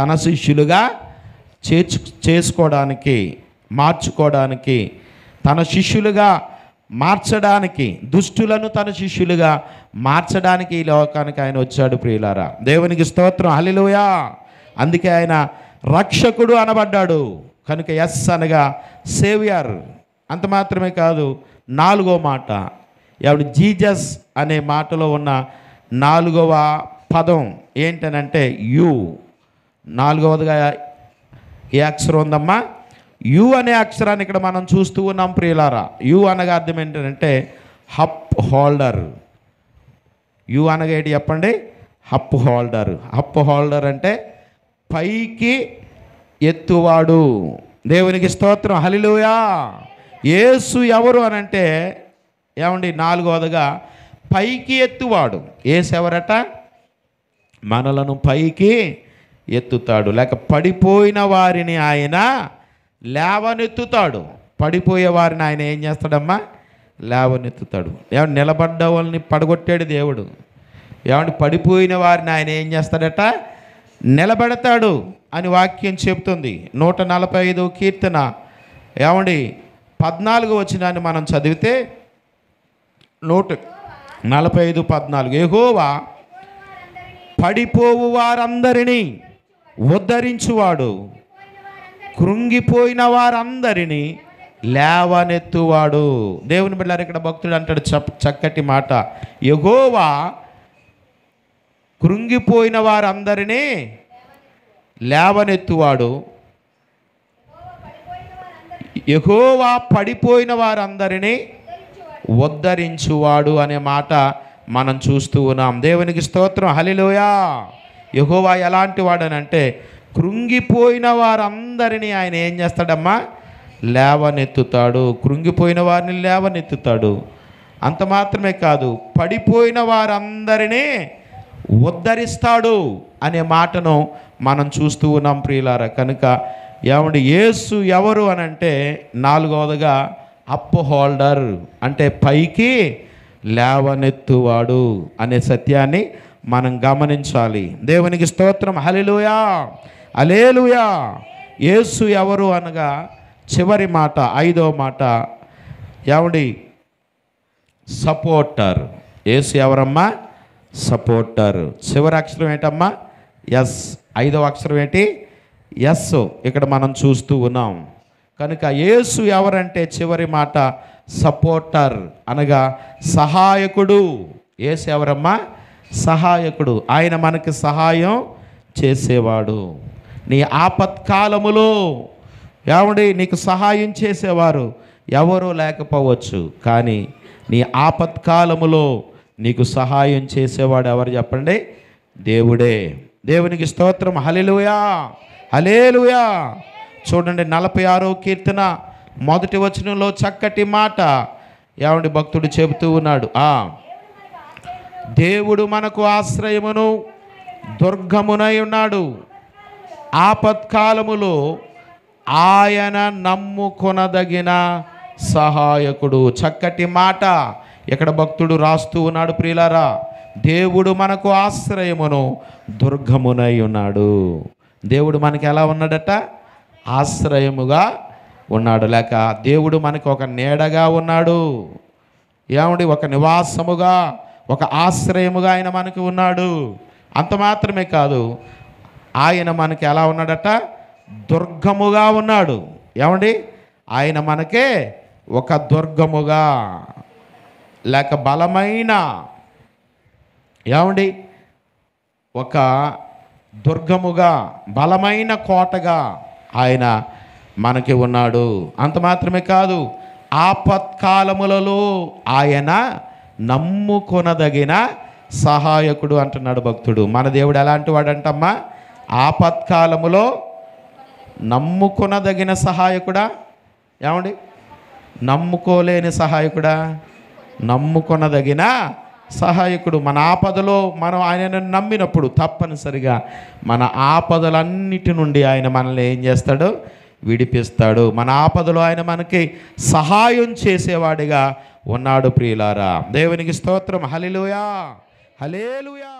తన శిష్యులుగా చేర్చు చేసుకోవడానికి మార్చుకోవడానికి తన శిష్యులుగా మార్చడానికి దుష్టులను తన శిష్యులుగా మార్చడానికి ఈ లోకానికి ఆయన వచ్చాడు ప్రియులారా దేవునికి స్తోత్రం అలిలోయా అందుకే ఆయన రక్షకుడు అనబడ్డాడు కనుక ఎస్ అనగా సేవియర్ అంత మాత్రమే కాదు నాలుగో మాట ఎవడు జీజస్ అనే మాటలో ఉన్న నాలుగవ పదం ఏంటనంటే యు నాలుగవదిగా ఏ అక్షరం ఉందమ్మా యు అనే అక్షరాన్ని ఇక్కడ మనం చూస్తూ ఉన్నాం ప్రియులారా యు అనగా అర్థం ఏంటంటే హప్ హోల్డర్ యు అనగా ఏంటి చెప్పండి హప్ హోల్డర్ హప్ హోల్డర్ అంటే పైకి ఎత్తువాడు దేవునికి స్తోత్రం హలిలుయా ఏసు ఎవరు అని అంటే ఏమండి నాలుగవదిగా పైకి ఎత్తువాడు ఏసు ఎవరట మనలను పైకి ఎత్తుతాడు లేక పడిపోయిన వారిని ఆయన లేవనెత్తుతాడు పడిపోయే వారిని ఆయన ఏం చేస్తాడమ్మా లేవనెత్తుతాడు ఏమంటే నిలబడ్డ వాళ్ళని పడగొట్టాడు దేవుడు ఏమంటే పడిపోయిన వారిని ఆయన ఏం చేస్తాడట నిలబెడతాడు అని వాక్యం చెబుతుంది నూట నలభై ఐదు కీర్తన ఏమండి పద్నాలుగు వచ్చినాన్ని మనం చదివితే నూట నలభై ఐదు పద్నాలుగు ఏహోవా పడిపోవు వారందరినీ ఉద్ధరించువాడు కృంగిపోయిన వారందరినీ లేవనెత్తువాడు దేవుని బిడ్డారు ఇక్కడ భక్తుడు అంటాడు చక్కటి మాట ఎగోవా కృంగిపోయిన వారందరినీ లేవనెత్తువాడు ఎగోవా పడిపోయిన వారందరినీ ఉద్ధరించువాడు అనే మాట మనం చూస్తూ ఉన్నాం దేవునికి స్తోత్రం హలిలోయా యహోవా ఎలాంటి వాడనంటే కృంగిపోయిన వారందరినీ ఆయన ఏం చేస్తాడమ్మా లేవనెత్తుతాడు కృంగిపోయిన వారిని లేవనెత్తుతాడు అంత మాత్రమే కాదు పడిపోయిన వారందరినీ ఉద్ధరిస్తాడు అనే మాటను మనం చూస్తూ ఉన్నాం ప్రియులార కనుక ఏమంటే యేసు ఎవరు అని అంటే నాలుగవదిగా అప్ హోల్డర్ అంటే పైకి లేవనెత్తువాడు అనే సత్యాన్ని మనం గమనించాలి దేవునికి స్తోత్రం హలిలుయా అలేలుయా యేసు ఎవరు అనగా చివరి మాట ఐదో మాట ఎవడి సపోర్టర్ ఏసు ఎవరమ్మా సపోర్టర్ చివరి అక్షరం ఏంటమ్మా ఎస్ ఐదవ అక్షరం ఏంటి ఎస్ ఇక్కడ మనం చూస్తూ ఉన్నాం కనుక ఏసు ఎవరంటే చివరి మాట సపోర్టర్ అనగా సహాయకుడు ఏసు ఎవరమ్మా సహాయకుడు ఆయన మనకి సహాయం చేసేవాడు నీ ఆపత్కాలములో ఏమండి నీకు సహాయం చేసేవారు ఎవరూ లేకపోవచ్చు కానీ నీ ఆపత్కాలములో నీకు సహాయం చేసేవాడు ఎవరు చెప్పండి దేవుడే దేవునికి స్తోత్రం హలేలుయా హలేలుయా చూడండి నలభై ఆరో కీర్తన మొదటి వచనంలో చక్కటి మాట ఏమండి భక్తుడు చెబుతూ ఉన్నాడు దేవుడు మనకు ఆశ్రయమును దుర్గమునై ఉన్నాడు ఆపత్కాలములో ఆయన నమ్ముకొనదగిన సహాయకుడు చక్కటి మాట ఇక్కడ భక్తుడు రాస్తూ ఉన్నాడు ప్రియులారా దేవుడు మనకు ఆశ్రయమును దుర్గమునై ఉన్నాడు దేవుడు మనకి ఎలా ఉన్నాడట ఆశ్రయముగా ఉన్నాడు లేక దేవుడు మనకు ఒక నీడగా ఉన్నాడు ఏమండి ఒక నివాసముగా ఒక ఆశ్రయముగా ఆయన మనకి ఉన్నాడు అంత మాత్రమే కాదు ఆయన మనకి ఎలా ఉన్నాడట దుర్గముగా ఉన్నాడు ఏమండి ఆయన మనకే ఒక దుర్గముగా లేక బలమైన ఏమండి ఒక దుర్గముగా బలమైన కోటగా ఆయన మనకి ఉన్నాడు అంత మాత్రమే కాదు ఆపత్కాలములలో ఆయన నమ్ముకొనదగిన సహాయకుడు అంటున్నాడు భక్తుడు మన దేవుడు ఎలాంటి వాడంటమ్మా ఆపత్కాలములో నమ్ముకొనదగిన సహాయకుడా ఏమండి నమ్ముకోలేని సహాయకుడా నమ్ముకొనదగిన సహాయకుడు మన ఆపదలో మనం ఆయనను నమ్మినప్పుడు తప్పనిసరిగా మన ఆపదలన్నిటి నుండి ఆయన మనల్ని ఏం చేస్తాడు విడిపిస్తాడు మన ఆపదలో ఆయన మనకి సహాయం చేసేవాడిగా ఉన్నాడు ప్రియులారా దేవునికి స్తోత్రం హలిలుయా హలేలుయా